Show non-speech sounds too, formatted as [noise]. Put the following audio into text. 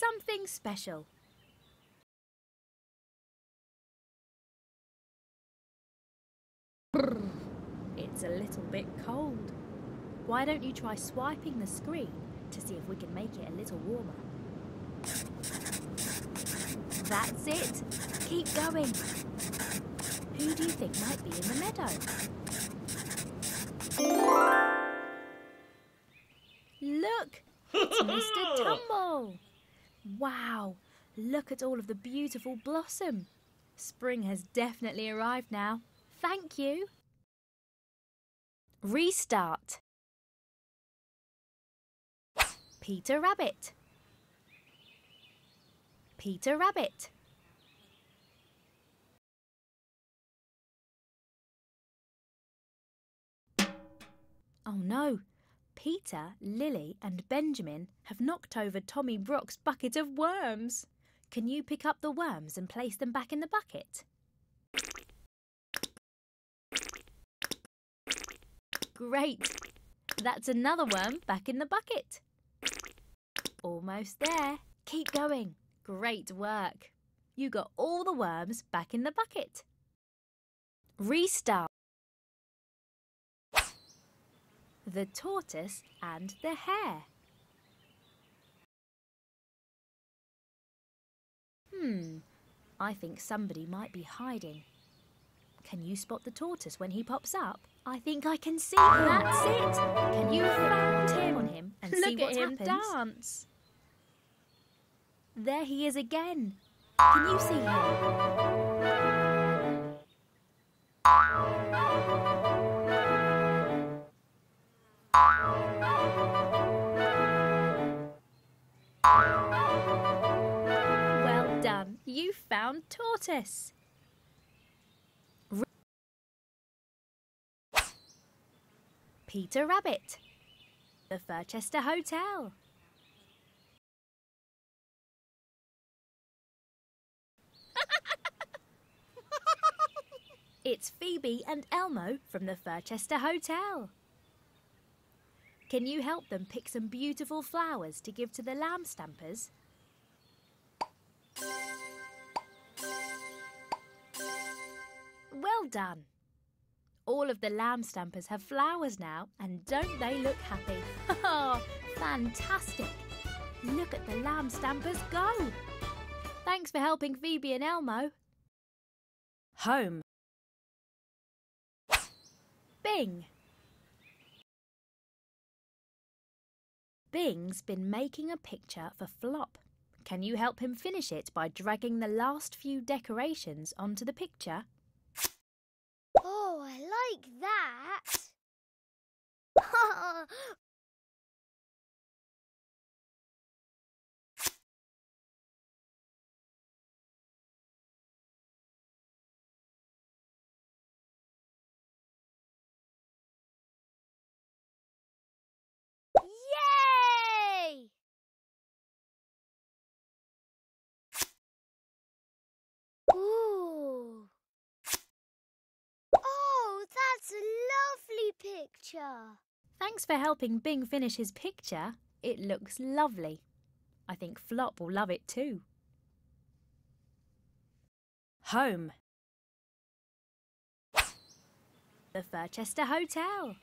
something special. It's a little bit cold. Why don't you try swiping the screen to see if we can make it a little warmer? That's it. Keep going. Who do you think might be in the meadow? Look, it's Mr. [laughs] Tumble. Wow, look at all of the beautiful blossom. Spring has definitely arrived now. Thank you. Restart. Peter Rabbit. Peter Rabbit. Oh no, Peter, Lily, and Benjamin have knocked over Tommy Brock's bucket of worms. Can you pick up the worms and place them back in the bucket? Great! That's another worm back in the bucket. Almost there. Keep going. Great work. You got all the worms back in the bucket. Restart. the tortoise and the hare. Hmm, I think somebody might be hiding. Can you spot the tortoise when he pops up? I think I can see. him. That's it. Can you tap on him and Look see what him happens? dance. There he is again. Can you see him? Well done. You found tortoise. Peter Rabbit. The Furchester Hotel. [laughs] it's Phoebe and Elmo from the Furchester Hotel. Can you help them pick some beautiful flowers to give to the lamb stampers? Well done! All of the lamb stampers have flowers now, and don't they look happy? [laughs] Oh, fantastic! Look at the lamb stampers go! Thanks for helping Phoebe and Elmo. Home. Bing! Bing's been making a picture for Flop. Can you help him finish it by dragging the last few decorations onto the picture? Oh, I like that. [laughs] Oh, picture. Thanks for helping Bing finish his picture. It looks lovely. I think Flop will love it too. Home. The Furchester Hotel.